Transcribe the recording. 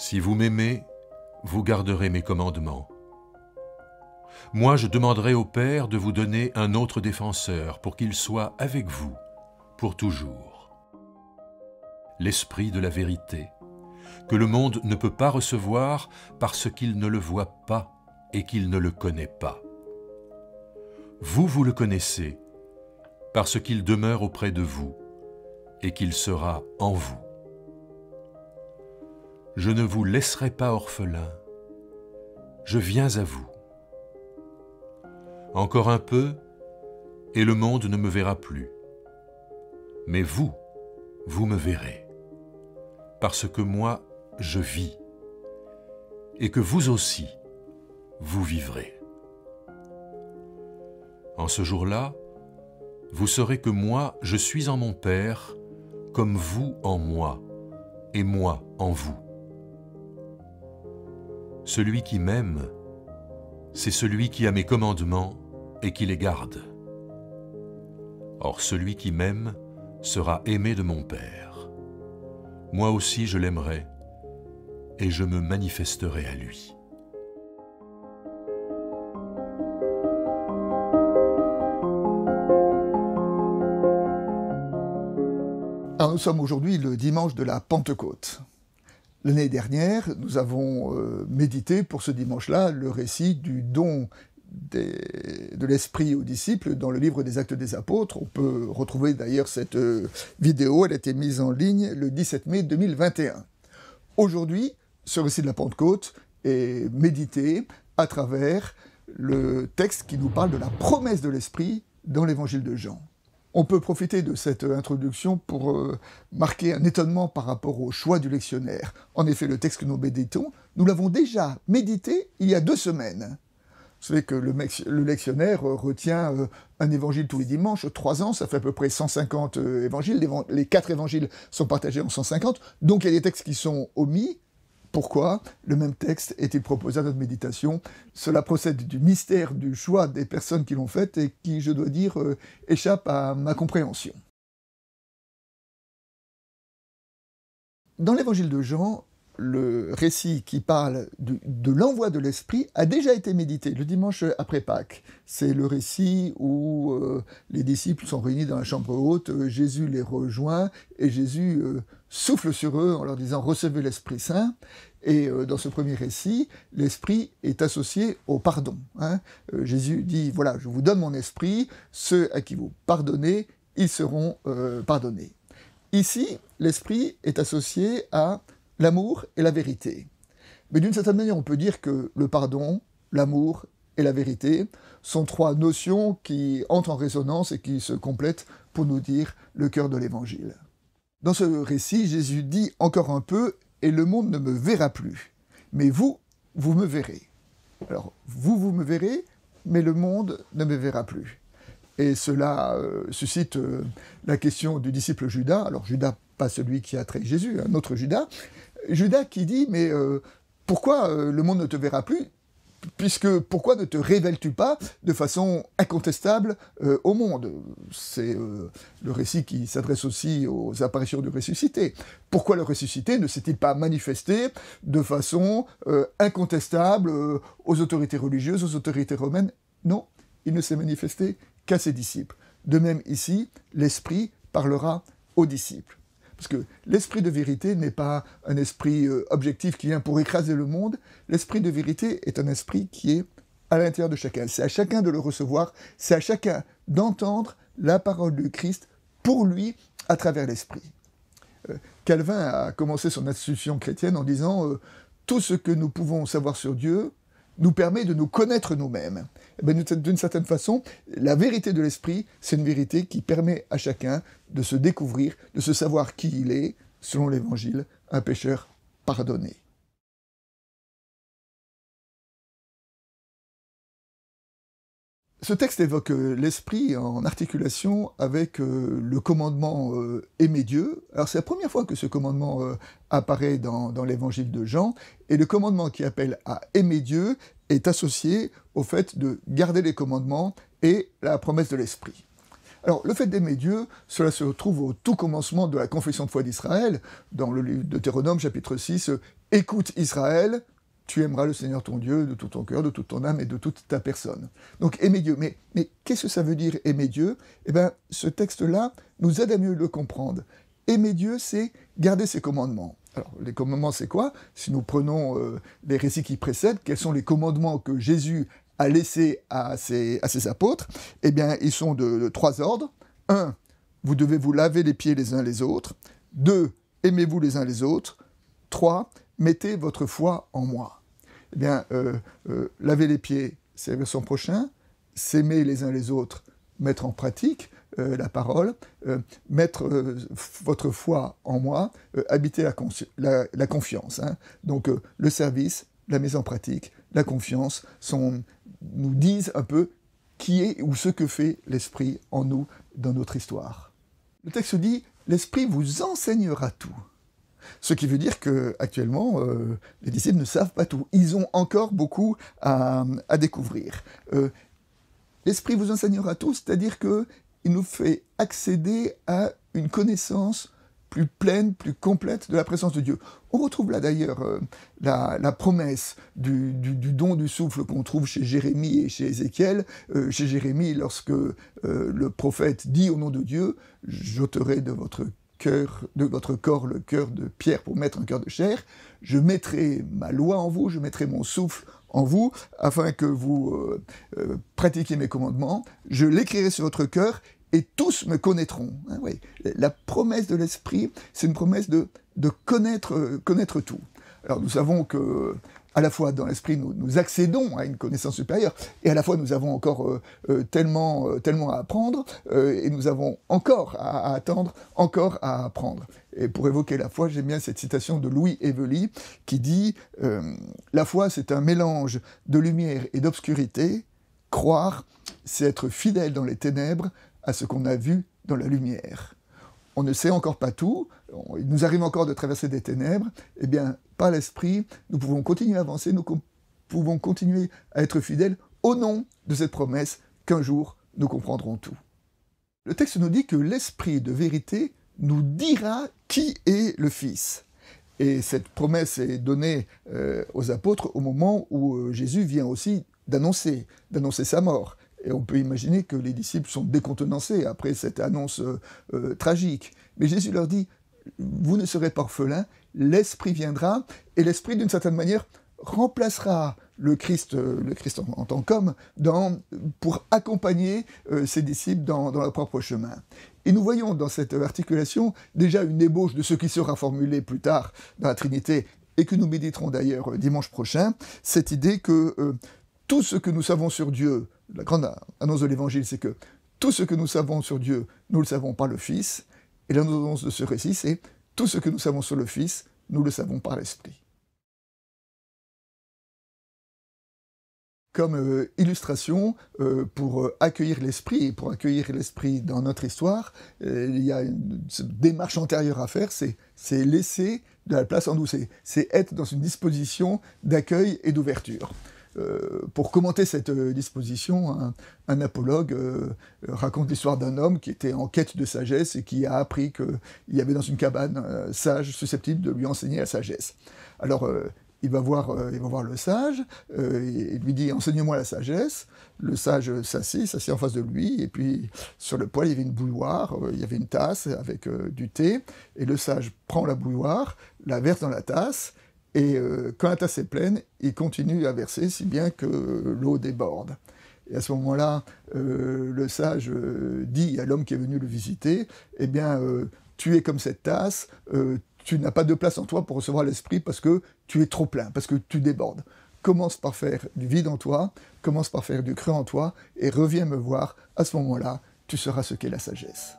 Si vous m'aimez, vous garderez mes commandements. Moi je demanderai au Père de vous donner un autre défenseur pour qu'il soit avec vous pour toujours. L'Esprit de la vérité, que le monde ne peut pas recevoir parce qu'il ne le voit pas et qu'il ne le connaît pas. Vous, vous le connaissez, parce qu'il demeure auprès de vous et qu'il sera en vous. Je ne vous laisserai pas orphelin, je viens à vous. Encore un peu, et le monde ne me verra plus. Mais vous, vous me verrez, parce que moi, je vis, et que vous aussi, vous vivrez. En ce jour-là, vous saurez que moi, je suis en mon Père, comme vous en moi, et moi en vous. Celui qui m'aime, c'est celui qui a mes commandements et qui les garde. Or celui qui m'aime sera aimé de mon Père. Moi aussi je l'aimerai, et je me manifesterai à lui. Ah, nous sommes aujourd'hui le dimanche de la Pentecôte. L'année dernière, nous avons euh, médité pour ce dimanche-là le récit du don de l'esprit aux disciples dans le livre des actes des apôtres. On peut retrouver d'ailleurs cette euh, vidéo, elle a été mise en ligne le 17 mai 2021. Aujourd'hui, ce récit de la Pentecôte est médité à travers le texte qui nous parle de la promesse de l'esprit dans l'évangile de Jean. On peut profiter de cette euh, introduction pour euh, marquer un étonnement par rapport au choix du lectionnaire. En effet, le texte que nous méditons, nous l'avons déjà médité il y a deux semaines. Vous savez que le, lectionnaire euh, retient un évangile tous les dimanches, trois ans, ça fait à peu près 150 évangiles. Les, les quatre évangiles sont partagés en 150, donc il y a des textes qui sont omis, pourquoi le même texte est-il proposé à notre méditation. Cela procède du mystère du choix des personnes qui l'ont fait et qui, je dois dire, euh, échappe à ma compréhension. Dans l'évangile de Jean, le récit qui parle de, l'envoi de l'Esprit a déjà été médité le dimanche après Pâques. C'est le récit où euh, les disciples sont réunis dans la chambre haute, euh, Jésus les rejoint et Jésus euh, souffle sur eux en leur disant Recevez l'Esprit Saint. Et dans ce premier récit, l'Esprit est associé au pardon. Hein. Jésus dit, voilà, je vous donne mon Esprit, ceux à qui vous pardonnez, ils seront pardonnés. Ici, l'Esprit est associé à l'amour et la vérité. Mais d'une certaine manière, on peut dire que le pardon, l'amour et la vérité sont trois notions qui entrent en résonance et qui se complètent pour nous dire le cœur de l'Évangile. Dans ce récit, Jésus dit encore un peu, et le monde ne me verra plus, mais vous, vous me verrez. Alors, vous, vous me verrez, mais le monde ne me verra plus. Et cela euh, suscite euh, la question du disciple Judas. Alors Judas, pas celui qui a trahi Jésus, un autre Judas, Judas qui dit, mais euh, pourquoi euh, le monde ne te verra plus puisque pourquoi ne te révèles-tu pas de façon incontestable euh, au monde C'est le récit qui s'adresse aussi aux apparitions du ressuscité. Pourquoi le ressuscité ne s'est-il pas manifesté de façon incontestable aux autorités religieuses, aux autorités romaines Non, il ne s'est manifesté qu'à ses disciples. De même ici, l'Esprit parlera aux disciples. Parce que l'esprit de vérité n'est pas un esprit euh, objectif qui vient pour écraser le monde. L'esprit de vérité est un esprit qui est à l'intérieur de chacun. C'est à chacun de le recevoir, c'est à chacun d'entendre la parole du Christ pour lui à travers l'esprit. Euh, Calvin a commencé son institution chrétienne en disant euh, Tout ce que nous pouvons savoir sur Dieu, nous permet de nous connaître nous-mêmes. Eh ben, d'une certaine façon, la vérité de l'esprit, c'est une vérité qui permet à chacun de se découvrir, de se savoir qui il est, selon l'évangile, un pécheur pardonné. Ce texte évoque euh, l'esprit en articulation avec euh, le commandement euh, aimer Dieu. Alors c'est la première fois que ce commandement apparaît dans, l'évangile de Jean, et le commandement qui appelle à aimer Dieu est associé au fait de garder les commandements et la promesse de l'esprit. Alors, le fait d'aimer Dieu, cela se trouve au tout commencement de la confession de foi d'Israël, dans le livre Théronome, chapitre 6, Écoute Israël, tu aimeras le Seigneur ton Dieu de tout ton cœur, de toute ton âme et de toute ta personne. Donc aimer Dieu. Mais, mais qu'est-ce que ça veut dire aimer Dieu Eh bien, ce texte-là nous aide à mieux le comprendre. Aimer Dieu, c'est garder ses commandements. Alors, les commandements, c'est quoi Si nous prenons euh, les récits qui précèdent, quels sont les commandements que Jésus a laissés à ses, apôtres Eh bien, ils sont de, trois ordres. Un, vous devez vous laver les pieds les uns les autres. Deux, aimez-vous les uns les autres. Trois, mettez votre foi en moi eh bien, euh, euh, laver les pieds, servir son prochain, s'aimer les uns les autres, mettre en pratique euh, la parole, mettre votre foi en moi, habiter la, confiance. Hein. Donc le service, la mise en pratique, la confiance nous disent un peu qui est ou ce que fait l'Esprit en nous dans notre histoire. Le texte dit, l'Esprit vous enseignera tout. Ce qui veut dire que actuellement, euh, les disciples ne savent pas tout. Ils ont encore beaucoup à, découvrir. Euh, L'Esprit vous enseignera tout, c'est-à-dire qu'il nous fait accéder à une connaissance plus pleine, plus complète de la présence de Dieu. On retrouve là d'ailleurs euh, la, promesse du, don du souffle qu'on trouve chez Jérémie et chez Ézéchiel. chez Jérémie, lorsque le prophète dit au nom de Dieu, j'ôterai de votre cœur, de votre corps le cœur de pierre pour mettre un cœur de chair. Je mettrai ma loi en vous, je mettrai mon souffle en vous, afin que vous euh, euh, pratiquiez mes commandements. Je l'écrirai sur votre cœur et tous me connaîtront. Hein, La promesse de l'esprit, c'est une promesse de, connaître, euh, connaître tout. Alors nous savons que à la fois dans l'esprit, nous, nous, accédons à une connaissance supérieure, et à la fois nous avons encore euh, euh, tellement, euh, tellement à apprendre, et nous avons encore à, attendre, encore à apprendre. Et pour évoquer la foi, j'aime bien cette citation de Louis Evely qui dit La foi, c'est un mélange de lumière et d'obscurité. Croire, c'est être fidèle dans les ténèbres à ce qu'on a vu dans la lumière on ne sait encore pas tout, il nous arrive encore de traverser des ténèbres, eh bien, par l'Esprit, nous pouvons continuer à avancer, nous pouvons continuer à être fidèles au nom de cette promesse qu'un jour nous comprendrons tout. Le texte nous dit que l'Esprit de vérité nous dira qui est le Fils. Et cette promesse est donnée euh, aux apôtres au moment où euh, Jésus vient aussi d'annoncer, d'annoncer sa mort. Et on peut imaginer que les disciples sont décontenancés après cette annonce euh, euh, tragique. Mais Jésus leur dit, vous ne serez pas orphelins, l'Esprit viendra, et l'Esprit, d'une certaine manière, remplacera le Christ, euh, le Christ en, tant qu'homme, pour accompagner ses disciples dans, leur propre chemin. Et nous voyons dans cette articulation déjà une ébauche de ce qui sera formulé plus tard dans la Trinité, et que nous méditerons d'ailleurs dimanche prochain, cette idée que tout ce que nous savons sur Dieu, la grande annonce de l'Évangile, c'est que tout ce que nous savons sur Dieu, nous le savons par le Fils. Et l'annonce de ce récit, c'est tout ce que nous savons sur le Fils, nous le savons par l'Esprit. Comme euh, illustration, euh, pour euh, accueillir l'Esprit, et pour accueillir l'Esprit dans notre histoire, il y a une, démarche antérieure à faire, c'est laisser de la place en nous, c'est être dans une disposition d'accueil et d'ouverture. Euh, pour commenter cette euh, disposition, un, apologue euh, raconte l'histoire d'un homme qui était en quête de sagesse et qui a appris qu'il y avait dans une cabane un sage susceptible de lui enseigner la sagesse. Alors, il va, voir, il va voir, le sage, il lui dit enseigne-moi la sagesse. Le sage s'assit, s'assit en face de lui, et puis sur le poêle il y avait une bouilloire, il y avait une tasse avec du thé, et le sage prend la bouilloire, la verse dans la tasse, et euh, quand la tasse est pleine, il continue à verser, si bien que l'eau déborde. Et à ce moment-là, euh, le sage euh, dit à l'homme qui est venu le visiter, eh bien, tu es comme cette tasse, tu n'as pas de place en toi pour recevoir l'esprit parce que tu es trop plein, parce que tu débordes commence par faire du vide en toi, commence par faire du creux en toi, et reviens me voir, à ce moment-là, tu seras ce qu'est la sagesse.